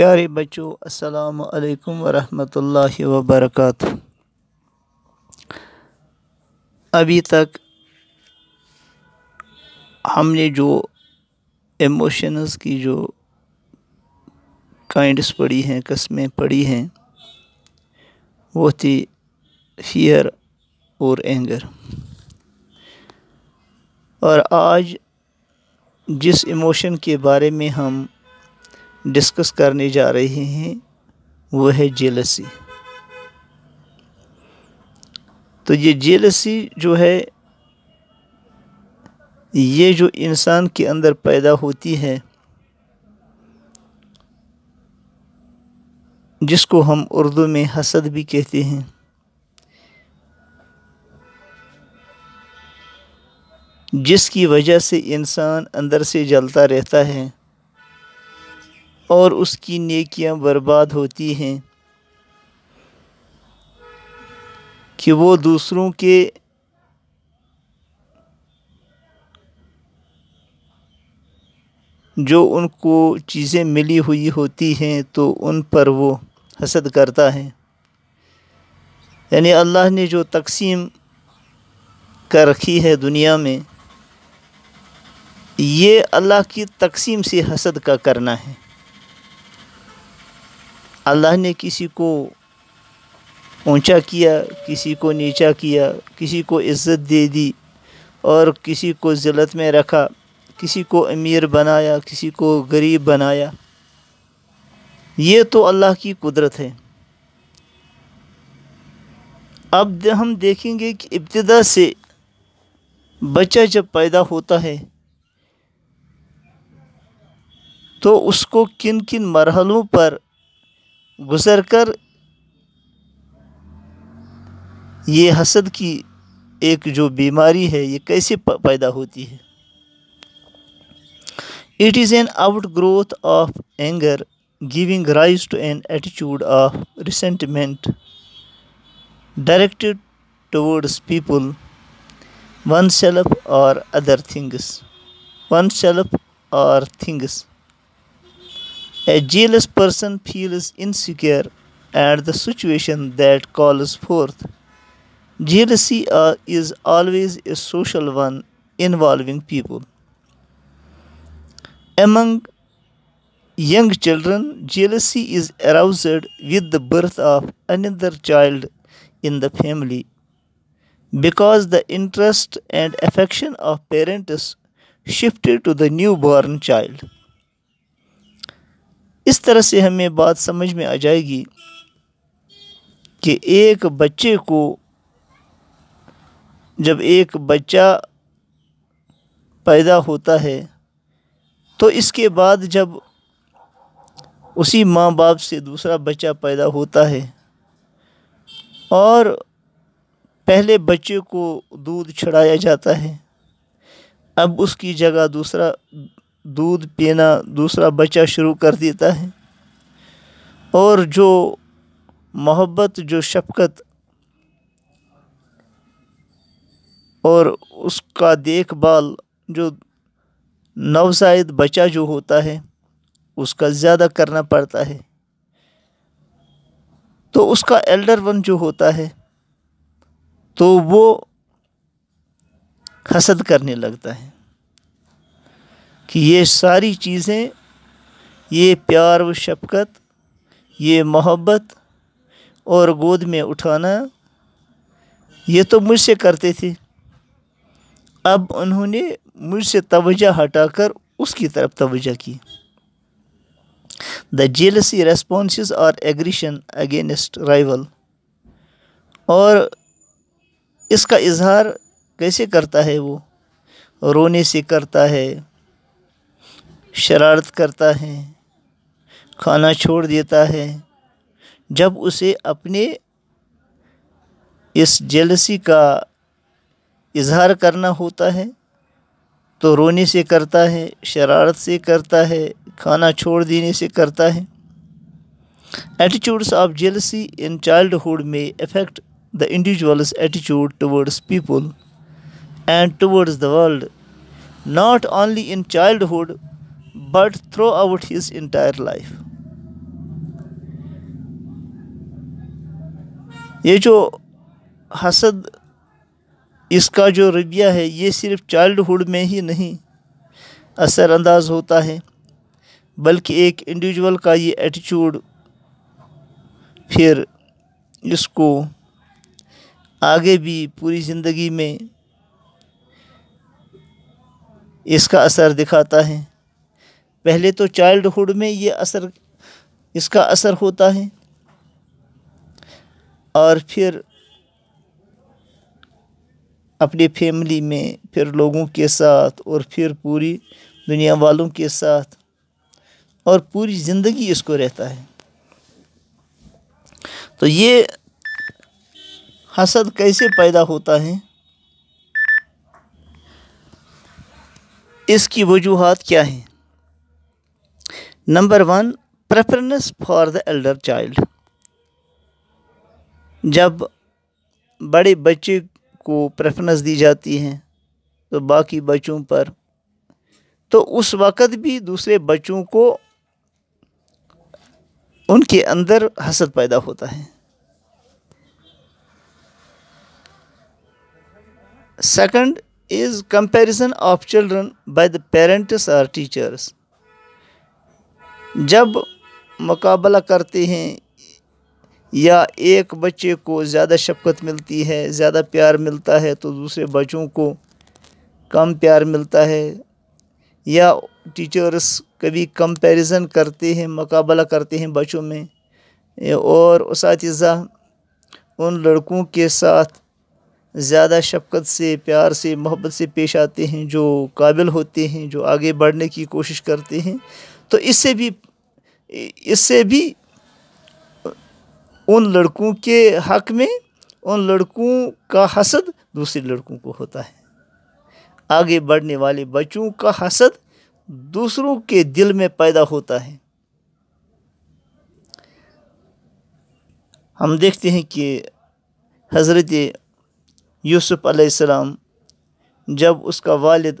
प्यारे बच्चों अस्सलाम वालेकुम रहमतुल्लाहि व बरकातहू अभी तक हमने जो इमोशंस की जो काइंड्स पढ़ी हैं कस्में पढ़ी हैं वो थी फियर और एंगर और आज जिस इमोशन के बारे में हम डिस्कस करने जा रहे हैं वो है जेलसी तो ये जेलसी जो है ये जो इंसान के अंदर पैदा होती है जिसको हम उर्दू में हसद भी कहते हैं जिसकी वजह से इंसान अंदर से जलता रहता है और उसकी नेकियां बर्बाद होती हैं कि वो दूसरों के जो उनको चीज़ें मिली हुई होती हैं तो उन पर वो हसद करता है यानी अल्लाह ने जो तकसीम कर रखी है दुनिया में ये अल्लाह की तकसीम से हसद का करना है अल्लाह ने किसी को ऊंचा किया किसी को नीचा किया किसी को इज़्ज़त दे दी और किसी को ज़िलत में रखा किसी को अमीर बनाया किसी को गरीब बनाया ये तो अल्लाह की कुदरत है अब हम देखेंगे कि इब्तदा से बच्चा जब पैदा होता है तो उसको किन किन मरहलों पर गुजर कर ये हसद की एक जो बीमारी है ये कैसे पैदा होती है it is an outgrowth of anger giving rise to an attitude of resentment directed towards people oneself और अदर थिंग्स वन सेल्फ और things A jealous person feels insecure at the situation that calls forth. Jealousy uh, is always a social one involving people. Among young children, jealousy is aroused with the birth of another child in the family because the interest and affection of parents shifted to the newborn child. इस तरह से हमें बात समझ में आ जाएगी कि एक बच्चे को जब एक बच्चा पैदा होता है तो इसके बाद जब उसी माँ बाप से दूसरा बच्चा पैदा होता है और पहले बच्चे को दूध छुड़ाया जाता है अब उसकी जगह दूसरा दूध पीना दूसरा बच्चा शुरू कर देता है और जो मोहब्बत जो शफकत और उसका देखभाल जो नवजायद बच्चा जो होता है उसका ज़्यादा करना पड़ता है तो उसका एल्डर वन जो होता है तो वो हसद करने लगता है कि ये सारी चीज़ें ये प्यार व शफकत ये मोहब्बत और गोद में उठाना ये तो मुझसे करते थे अब उन्होंने मुझसे तवज्जो हटाकर उसकी तरफ तवज्जो की the jealousy response are aggression against rival और इसका इजहार कैसे करता है वो रोने से करता है शरारत करता है खाना छोड़ देता है जब उसे अपने इस जेलसी का इजहार करना होता है तो रोने से करता है शरारत से करता है खाना छोड़ देने से करता है attitudes of jealousy in childhood में affect the individual's attitude towards people and towards the world not only in childhood but throughout his entire life ये जो हसद इसका जो रवैया है ये सिर्फ चाइल्डहुड में ही नहीं असरानंदाज होता है बल्कि एक इंडिविजुअल का ये एटीट्यूड फिर इसको आगे भी पूरी ज़िंदगी में इसका असर दिखाता है पहले तो चाइल्डहुड में ये असर इसका असर होता है और फिर अपने फैमिली में फिर लोगों के साथ और फिर पूरी दुनिया वालों के साथ और पूरी ज़िंदगी इसको रहता है तो ये हसद कैसे पैदा होता है इसकी वजूहत क्या हैं number one preference for the elder child जब बड़े बच्चे को प्रेफरेंस दी जाती है तो बाकी बच्चों पर तो उस वक़्त भी दूसरे बच्चों को उनके अंदर हसद पैदा होता है second is comparison of children by the parents और टीचर्स जब मुकाबला करते हैं या एक बच्चे को ज़्यादा शफकत मिलती है ज़्यादा प्यार मिलता है तो दूसरे बच्चों को कम प्यार मिलता है या टीचर्स कभी कंपैरिजन करते हैं मुकाबला करते हैं बच्चों में और उस उन लड़कों के साथ ज़्यादा शफकत से प्यार से मोहब्बत से पेश आते हैं जो काबिल होते हैं जो आगे बढ़ने की कोशिश करते हैं तो इससे भी इससे भी उन लड़कों के हक में उन लड़कों का हसद दूसरे लड़कों को होता है आगे बढ़ने वाले बच्चों का हसद दूसरों के दिल में पैदा होता है हम देखते हैं कि हज़रत यूसुफ़ अलैहिस्सलाम जब उसका वालिद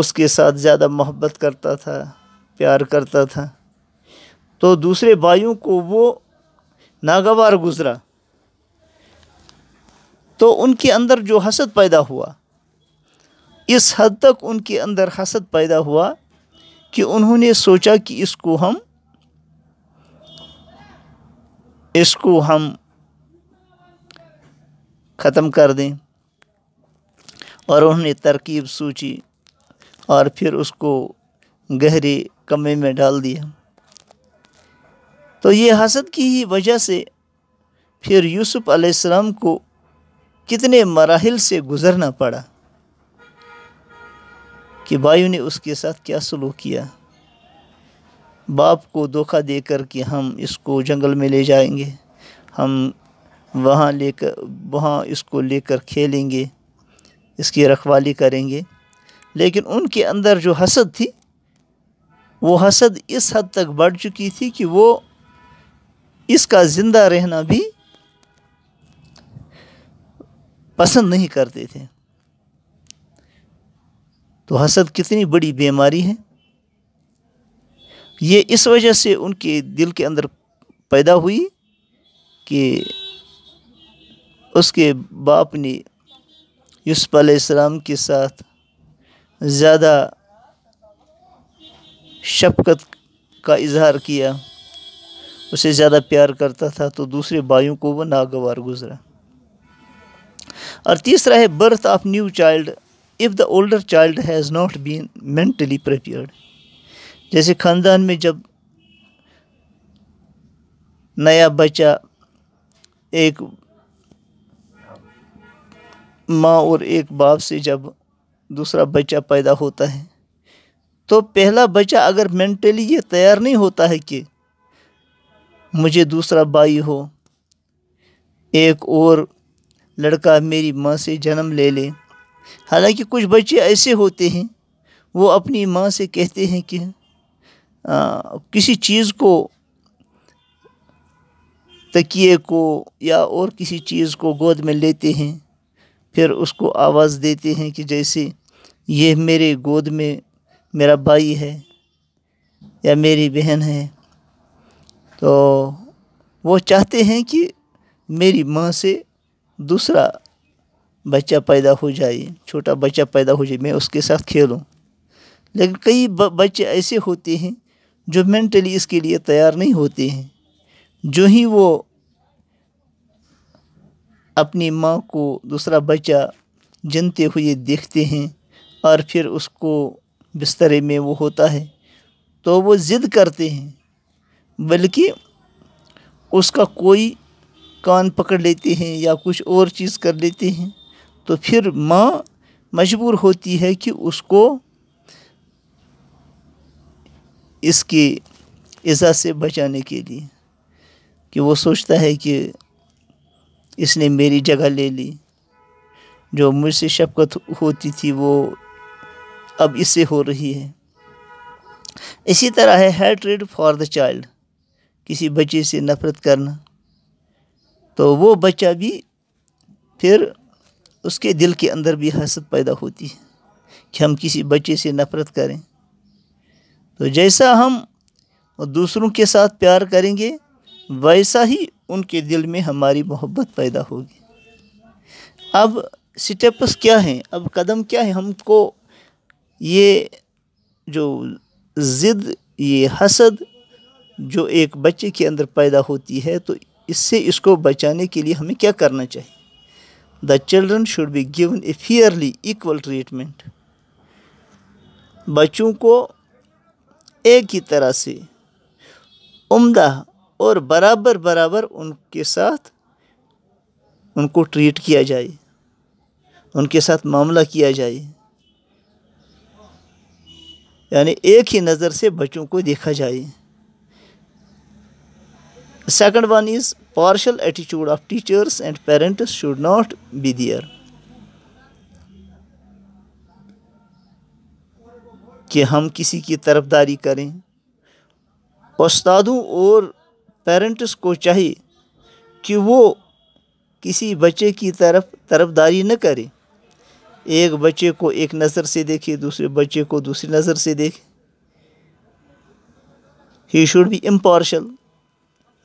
उसके साथ ज़्यादा मोहब्बत करता था प्यार करता था तो दूसरे भाइयों को वो नागवार गुज़रा तो उनके अंदर जो हसद पैदा हुआ इस हद तक उनके अंदर हसद पैदा हुआ कि उन्होंने सोचा कि इसको हम इसको हम ख़त्म कर दें और उन्होंने तरकीब सोची और फिर उसको गहरे कमे में डाल दिया तो ये हसद की ही वजह से फिर यूसुफ अलैहिस्सलाम को कितने मराहल से गुज़रना पड़ा कि भाई ने उसके साथ क्या सलूक किया बाप को धोखा देकर कि हम इसको जंगल में ले जाएंगे हम वहाँ लेकर वहाँ इसको लेकर खेलेंगे इसकी रखवाली करेंगे लेकिन उनके अंदर जो हसद थी वो हसद इस हद तक बढ़ चुकी थी कि वो इसका ज़िंदा रहना भी पसंद नहीं करते थे तो हसद कितनी बड़ी बीमारी है ये इस वजह से उनके दिल के अंदर पैदा हुई कि उसके बाप ने यूसुफ़ के साथ ज़्यादा शफकत का इजहार किया उसे ज़्यादा प्यार करता था तो दूसरे भाइयों को वह नागवार गुजरा और तीसरा है birth of new child if the older child has not been mentally prepared जैसे ख़ानदान में जब नया बच्चा एक माँ और एक बाप से जब दूसरा बच्चा पैदा होता है तो पहला बच्चा अगर मेंटली ये तैयार नहीं होता है कि मुझे दूसरा भाई हो एक और लड़का मेरी माँ से जन्म ले ले हालांकि कुछ बच्चे ऐसे होते हैं वो अपनी माँ से कहते हैं कि आ, किसी चीज़ को तकिए को या और किसी चीज़ को गोद में लेते हैं फिर उसको आवाज़ देते हैं कि जैसे ये मेरे गोद में मेरा भाई है या मेरी बहन है तो वो चाहते हैं कि मेरी माँ से दूसरा बच्चा पैदा हो जाए छोटा बच्चा पैदा हो जाए मैं उसके साथ खेलूं लेकिन कई बच्चे ऐसे होते हैं जो मेंटली इसके लिए तैयार नहीं होते हैं जो ही वो अपनी माँ को दूसरा बच्चा जनते हुए देखते हैं और फिर उसको बिस्तरे में वो होता है तो वो ज़िद करते हैं बल्कि उसका कोई कान पकड़ लेते हैं या कुछ और चीज़ कर लेते हैं तो फिर माँ मजबूर होती है कि उसको इसके इज़ा से बचाने के लिए कि वो सोचता है कि इसने मेरी जगह ले ली जो मुझसे शफकत होती थी वो अब इससे हो रही है इसी तरह है हेट्रेड फॉर द चाइल्ड किसी बच्चे से नफ़रत करना तो वो बच्चा भी फिर उसके दिल के अंदर भी हसत पैदा होती है कि हम किसी बच्चे से नफ़रत करें तो जैसा हम दूसरों के साथ प्यार करेंगे वैसा ही उनके दिल में हमारी मोहब्बत पैदा होगी अब स्टेप्स क्या हैं अब कदम क्या है हमको ये जो ज़िद ये हसद जो एक बच्चे के अंदर पैदा होती है तो इससे इसको बचाने के लिए हमें क्या करना चाहिए the children should be given a fairly equal treatment बच्चों को एक ही तरह से उम्दा और बराबर बराबर उनके साथ उनको ट्रीट किया जाए उनके साथ मामला किया जाए यानी एक ही नज़र से बच्चों को देखा जाए second one is partial attitude of teachers and parents should not be there कि हम किसी की तरफदारी करें उस्तादों और पेरेंट्स को चाहिए कि वो किसी बच्चे की तरफ तरफदारी न करें एक बच्चे को एक नज़र से देखे दूसरे बच्चे को दूसरी नज़र से देखे he should be impartial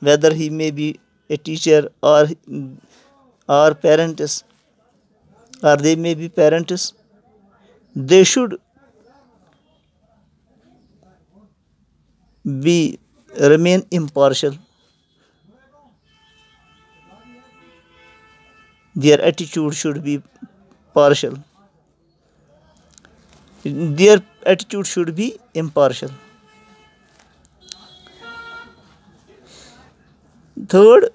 whether he may be a teacher or or parents or they may be parents they should be remain impartial their attitude should be partial their attitude should be impartial third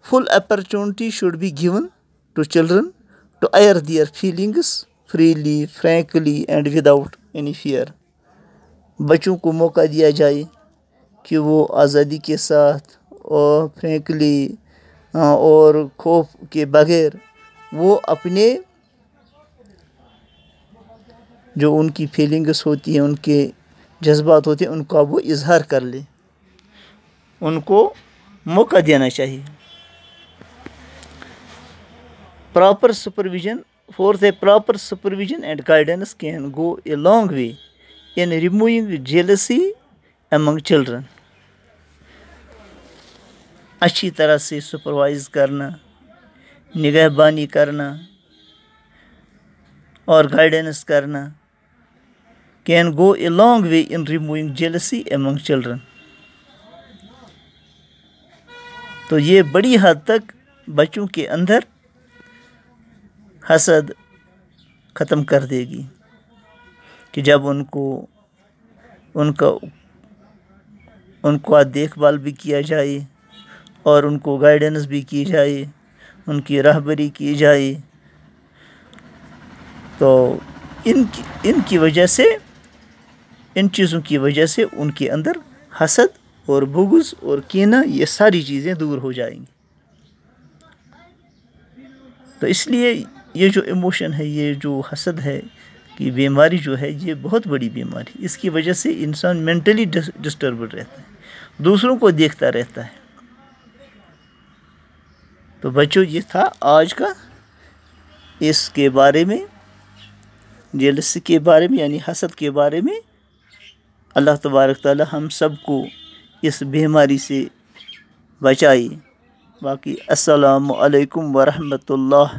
full opportunity should be given to children to air their feelings freely frankly and without any fear बच्चों को मौका दिया जाए कि वो आज़ादी के साथ और फ्रैंकली और खौफ के बगैर वो अपने जो उनकी फीलिंग्स होती हैं उनके जज्बात होते हैं उनका वो इज़हार कर ले उनको मौका देना चाहिए प्रॉपर सुपरविजन फोर्थ है proper supervision and guidance can go a long way in removing jealousy among children अच्छी तरह से सुपरवाइज करना निगहबानी करना और गाइडेंस करना can go a long way in removing jealousy among children. तो ये बड़ी हद तक बच्चों के अंदर हसद ख़त्म कर देगी कि जब उनको उनका उनका देखभाल भी किया जाए और उनको गाइडेंस भी की जाए उनकी रहबरी की जाए तो इनकी इनकी वजह से इन चीज़ों की वजह से उनके अंदर हसद और बुगज़ और कीना ये सारी चीज़ें दूर हो जाएंगी तो इसलिए ये जो इमोशन है ये जो हसद है कि बीमारी जो है ये बहुत बड़ी बीमारी इसकी वजह से इंसान मेंटली डिस्टर्ब रहता है दूसरों को देखता रहता है तो बच्चों ये था आज का इसके बारे में जेलस के बारे में यानी हसद के बारे में अल्लाह तबारक ताली हम सबको इस बीमारी से बचाए बाकी अस्सलाम वालेकुम वरहमतुल्लाह